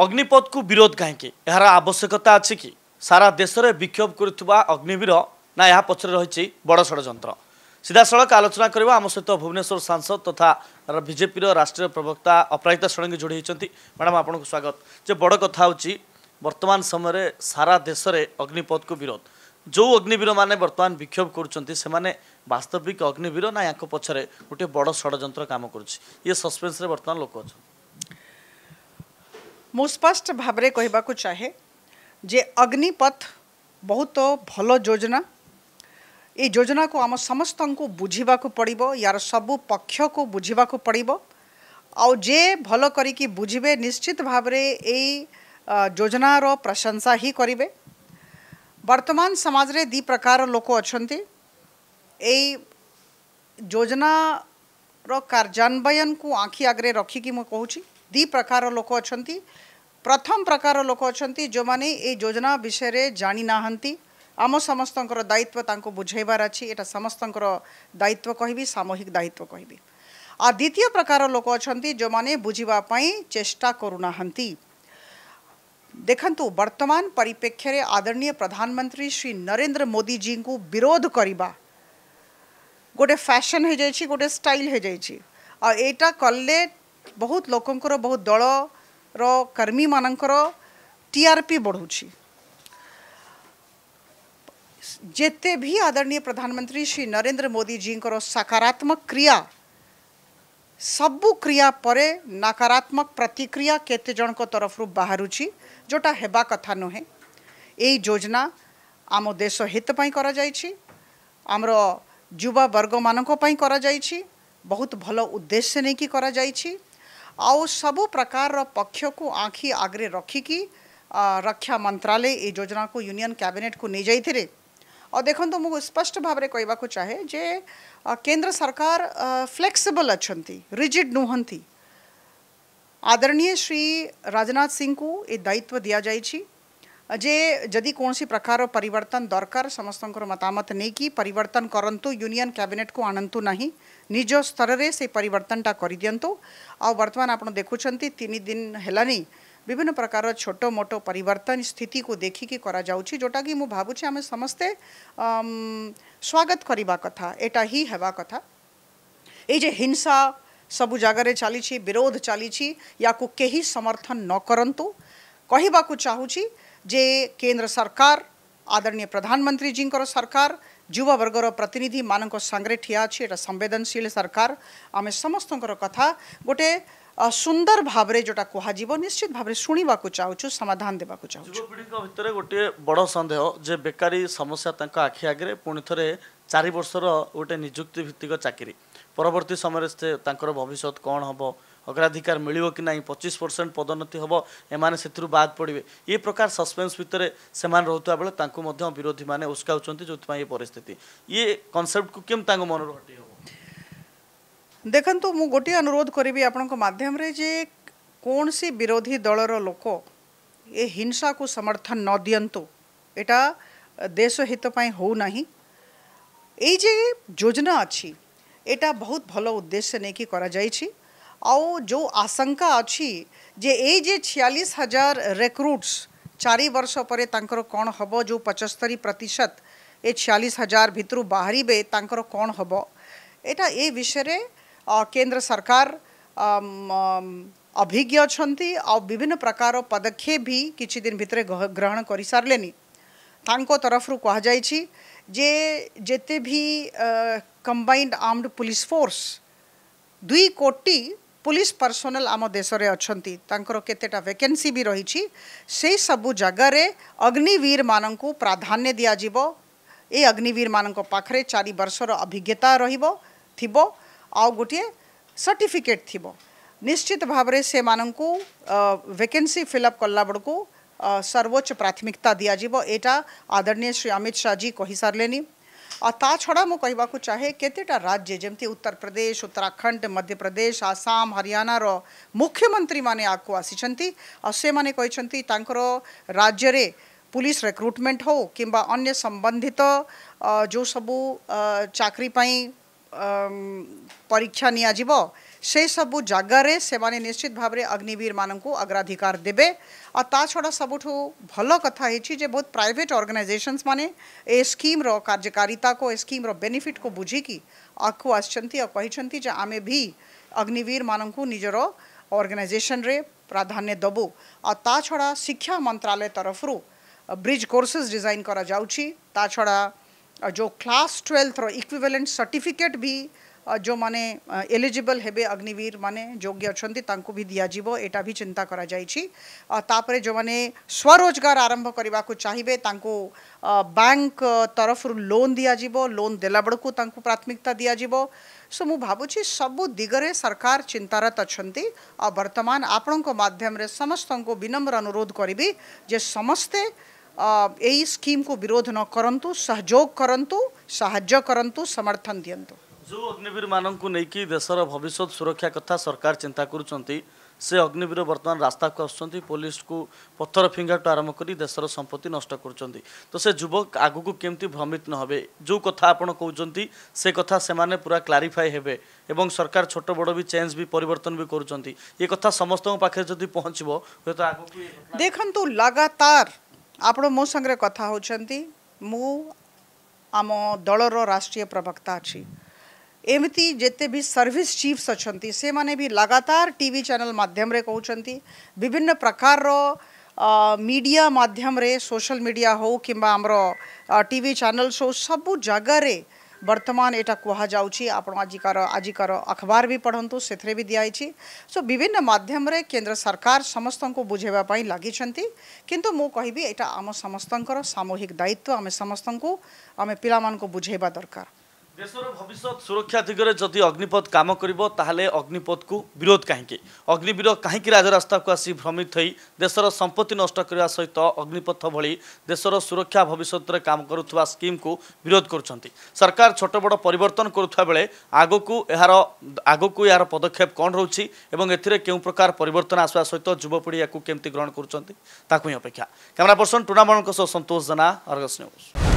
ଅଗ୍ନିପଥକୁ ବିରୋଧ କାହିଁକି ଏହାର ଆବଶ୍ୟକତା ଅଛି କି ସାରା ଦେଶରେ ବିକ୍ଷୋଭ କରୁଥିବା ଅଗ୍ନିବୀର ନା ଏହା ପଛରେ ରହିଛି ବଡ଼ ଷଡ଼ଯନ୍ତ୍ର ସିଧାସଳଖ ଆଲୋଚନା କରିବା ଆମ ସହିତ ଭୁବନେଶ୍ୱର ସାଂସଦ ତଥା ବିଜେପିର ରାଷ୍ଟ୍ରୀୟ ପ୍ରବକ୍ତା ଅପରାଜିତା ଷଡ଼ଙ୍ଗୀ ଯୋଡ଼ି ହୋଇଛନ୍ତି ମ୍ୟାଡ଼ାମ୍ ଆପଣଙ୍କୁ ସ୍ୱାଗତ ଯେ ବଡ଼ କଥା ହେଉଛି ବର୍ତ୍ତମାନ ସମୟରେ ସାରା ଦେଶରେ ଅଗ୍ନିପଥକୁ ବିରୋଧ ଯେଉଁ ଅଗ୍ନିବୀରମାନେ ବର୍ତ୍ତମାନ ବିକ୍ଷୋଭ କରୁଛନ୍ତି ସେମାନେ ବାସ୍ତବିକ ଅଗ୍ନିବୀର ନା ୟାଙ୍କ ପଛରେ ଗୋଟିଏ ବଡ଼ ଷଡ଼ଯନ୍ତ୍ର କାମ କରୁଛି ଇଏ ସସ୍ପେନ୍ସରେ ବର୍ତ୍ତମାନ ଲୋକ ଅଛନ୍ତି मुस्पष्ट भावरे कहिबा कह चाहे जे अग्निपथ बहुत भल योजना ए योजना को आम समस्त को बुझा को पड़ो यार सब पक्ष को बुझा को पड़ो आए भल कर बुझे निश्चित भाव योजनार प्रशंसा ही करे बर्तमान समाज रे दी प्रकार लोक अच्छा योजना रो कार्यान्वयन को आखि आगे रखिकी मुझे दी प्रकार लोक अच्छा प्रथम प्रकार लोक अच्छा जो मैंने ये योजना विषय जाणी ना आम समस्त दायित्व तक बुझेबार अच्छी यहाँ समस्त दायित्व कह सामूहिक दायित्व कह आ प्रकार लोक अच्छा जो मैंने बुझापी चेष्टा करूना ଦେଖନ୍ତୁ ବର୍ତ୍ତମାନ ପରିପ୍ରେକ୍ଷୀରେ प्रधानमंत्री श्री ଶ୍ରୀ मोदी जी को विरोध କରିବା गोटे ଫ୍ୟାସନ୍ हो जाए स्टाइल हो ଆଉ ଏଇଟା कले ବହୁତ ଲୋକଙ୍କର ବହୁତ ଦଳର କର୍ମୀମାନଙ୍କର ଟିଆର୍ପି ବଢ଼ୁଛି ଯେତେ ବି ଆଦରଣୀୟ ପ୍ରଧାନମନ୍ତ୍ରୀ ଶ୍ରୀ ନରେନ୍ଦ୍ର ମୋଦି ଜୀଙ୍କର ସକାରାତ୍ମକ କ୍ରିୟା ସବୁ କ୍ରିୟା ପରେ ନକାରାତ୍ମକ ପ୍ରତିକ୍ରିୟା କେତେ ଜଣଙ୍କ ତରଫରୁ ବାହାରୁଛି ଯେଉଁଟା ହେବା କଥା ନୁହେଁ ଏଇ ଯୋଜନା ଆମ ଦେଶ ହିତ ପାଇଁ କରାଯାଇଛି ଆମର ଯୁବବର୍ଗମାନଙ୍କ ପାଇଁ କରାଯାଇଛି ବହୁତ ଭଲ ଉଦ୍ଦେଶ୍ୟ ନେଇକି କରାଯାଇଛି आ सब प्रकार पक्ष को आखि आगे रखिकी रक्षा मंत्रालय ये योजना को यूनियन कैबिनेट को नहीं जाते और देखो तो मुझे स्पष्ट भाव में कहवा चाहे जे केंद्र सरकार फ्लेक्सिबल अच्छा रिजिड नुहंती आदरणीय श्री राजनाथ सिंह को यह दायित्व दि जाए जे जदि कौन प्रकार परिवर्तन दरकार समस्त मतामत नहीं परिवर्तन करूँ यूनियन कैबिनेट को आनंतु ना निज स्तर से परिवर्तनटा दिंतु आ बर्तमान आप देखुं तीन दिन है विभिन्न प्रकार छोट मोट परिवर्तन स्थिति को देखिकी करा जोटा कि मुझे भावुँ आम समस्ते स्वागत करने कथा एटा ही हवा कथा ये हिंसा सबु जगह चली विरोध चली या समर्थन न करूँ कहवाकू चाहूँगी જે કેન્દ્ર સરકાર આદરણીય પ્રધાનમંત્રીજીଙ୍କର ସରକାର ଯୁବବର୍ଗର ପ୍ରତିନିଧିମାନଙ୍କ ସାଙ୍ଗରେ ଠିଆ ଅଛି ଏଇଟା ସମ୍ବେଦନଶୀଳ ସରକାର ଆମେ ସମସ୍ତଙ୍କର କଥା ଗୋଟେ ସୁନ୍ଦର ଭାବରେ ଯେଉଁଟା କୁହାଯିବ ନିଶ୍ଚିତ ଭାବରେ ଶୁଣିବାକୁ ଚାହୁଁଛୁ ସମାଧାନ ଦେବାକୁ ଚାହୁଁଛୁ ଯୁବପିଢ଼ିଙ୍କ ଭିତରେ ଗୋଟିଏ ବଡ଼ ସନ୍ଦେହ ଯେ ବେକାରୀ ସମସ୍ୟା ତାଙ୍କ ଆଖି ଆଗରେ ପୁଣି ଥରେ ଚାରି ବର୍ଷର ଗୋଟେ ନିଯୁକ୍ତି ଭିତ୍ତିକ ଚାକିରି ପରବର୍ତ୍ତୀ ସମୟରେ ତାଙ୍କର ଭବିଷ୍ୟତ କ'ଣ ହେବ अग्राधिकार मिल ना पचिश परसेंट पदोन्नति हम एम से बाद पड़े ये प्रकार सस्पेन्स भितर से रोता बेले विरोधी मैंने उकाउं जो ये पिस्थित ये कनसेप्ट को मन रखे देखु मु गोटे अनुरोध करी आप कौन सी विरोधी दल रोक ये हिंसा को समर्थन न दिंतु यटा देश हितपाई हो योजना अच्छी यहाँ बहुत भल उद्देश्य नहीं कि आओ जो आशंका अच्छी जे ए छियालीस हजार रिक्रुट्स चार वर्ष पर कौन हम जो पचस्तरी प्रतिशत ये छियालीस हजार भितर बाहर कौन हम एटा ए विषय केन्द्र सरकार अभिज्ञ अच्छा विभिन्न प्रकार पदक्षेप भी किसी दिन भितर ग्रहण कर सारे तरफ कहुई जे जिते भी कंबाइंड आर्मड पुलिस फोर्स दुई कोटी पुलिस पर्सनल आम देश में अच्छा केतेटा वैकेंसी भी रही सब जगार अग्निवीर मान प्राधान्य दिजिव ए अग्निवीर मान पाखे चार बर्षर अभिज्ञता रोटे सर्टिफिकेट थी निश्चित भाव से मानू वैकेंसी फिलअप कला बड़क सर्वोच्च प्राथमिकता दिजिव यटा आदरणीय श्री अमित शाह जी कही सारे आ छड़ा मु कह चाहे केतेटा राज्य जमी उत्तर प्रदेश उत्तराखंड मध्यप्रदेश आसाम हरियाणा रो मुख्यमंत्री माने आगे आसी से मैंने राज्य रे पुलिस रिक्रुटमेंट हो कि अन्य संबंधित जो सबू चाकरी परीक्षा निजी से सब जगार से निश्चित भाव अग्निवीर मान अग्राधिकार देवे आ छड़ा सब भल कथी जे बहुत प्राइट अर्गानाइजेसन्स मैंने ए स्कीम्र कार्यकारिता को स्कीम्र बेनिफिट को बुझिकी आगे आसी आम भी अग्निवीर मानू निजर अर्गानाइजेसन प्राधान्य दबू आ छड़ा शिक्षा मंत्रालय तरफ ब्रिज कोर्सेस डिजाइन करा कराऊ छड़ा जो क्लास ट्वेल्थ रो इक्विवेलेंट सर्टिफिकेट भी जो माने एलिजिबल हेबे अग्निवीर माने योग्य अच्छा भी दिजाव एटा भी चिंता करा जो माने स्वरोजगार आरंभ करने को चाहिए बैंक तरफ लोन दिजाव लोन देला बेलू प्राथमिकता दिजाव सो मु भावुँ सब दिगरे सरकार चिंतारत अच्छा बर्तमान आपण मध्यम समस्त को विनम्र अनुरोध करी जे समस्ते यही स्कीम को विरोध न करूँ सहयोग करूँ साहाଯ୍य करूँ समर्थन दिंतु जो अग्निवीर मैकि देश र भविष्य सुरक्षा कथा सरकार चिन्ता अग्निवीर बर्तमान पुलिस को पथर फिङ्गा टु देशर संपत्ति नष्ट युवक तुवक को के भ्रमित नहे जो कथा आउन से कथा पुरा क्लारीफाई हेर्नु सरकार छोटो बडी चेन्ज परिवर्तन गरुन्छ य कथा समस्तै पहचोक देख्नु लगातार प्रवक्ता म एमती जिते भी सर्विस चीफ्स अच्छा से मैंने भी लगातार टी चेल मध्यम कौन विभिन्न प्रकार रो मीडिया मध्यम सोशल मीडिया हो कि आमर टी चेल्स हो सब जगार बर्तमान यहाँ कहुची आपिकार आजिकार अखबार भी पढ़ू से भी दिखाई सो विभिन्न मध्यम केन्द्र सरकार समस्त को बुझेवाई लगी कितु मु कह आम समस्त सामूहिक दायित्व आम समस्त आम पा बुझेवा दरकार ଦେଶର ଭବିଷ୍ୟତ ସୁରକ୍ଷା ଦିଗରେ ଯଦି ଅଗ୍ନିପଥ କାମ କରିବ ତାହେଲେ ଅଗ୍ନିପଥକୁ ବିରୋଧ କାହିଁକି ଅଗ୍ନିବିରୋଧ କାହିଁକି ରାଜରାସ୍ତାକୁ ଆସି ଭ୍ରମିତ ହୋଇ ଦେଶର ସମ୍ପତ୍ତି ନଷ୍ଟ କରିବା ସହିତ ଅଗ୍ନିପଥ ଭଳି ଦେଶର ସୁରକ୍ଷା ଭବିଷ୍ୟତରେ କାମ କରୁଥିବା ସ୍କିମ୍କୁ ବିରୋଧ କରୁଛନ୍ତି ସରକାର ଛୋଟ ବଡ଼ ପରିବର୍ତ୍ତନ କରୁଥିବା ବେଳେ ଆଗକୁ ଏହାର ଆଗକୁ ଏହାର ପଦକ୍ଷେପ କ'ଣ ରହୁଛି ଏବଂ ଏଥିରେ କେଉଁ ପ୍ରକାର ପରିବର୍ତ୍ତନ ଆସିବା ସହିତ ଯୁବପିଢ଼ି ଏହାକୁ କେମିତି ଗ୍ରହଣ କରୁଛନ୍ତି ତାକୁ ହିଁ ଅପେକ୍ଷା କ୍ୟାମେରା ପର୍ସନ୍ ଟୁର୍ଣ୍ଣାମଣଙ୍କ ସହ ସନ୍ତୋଷ ଜେନା ଅର୍ଗସ୍ ନ୍ୟୁଜ୍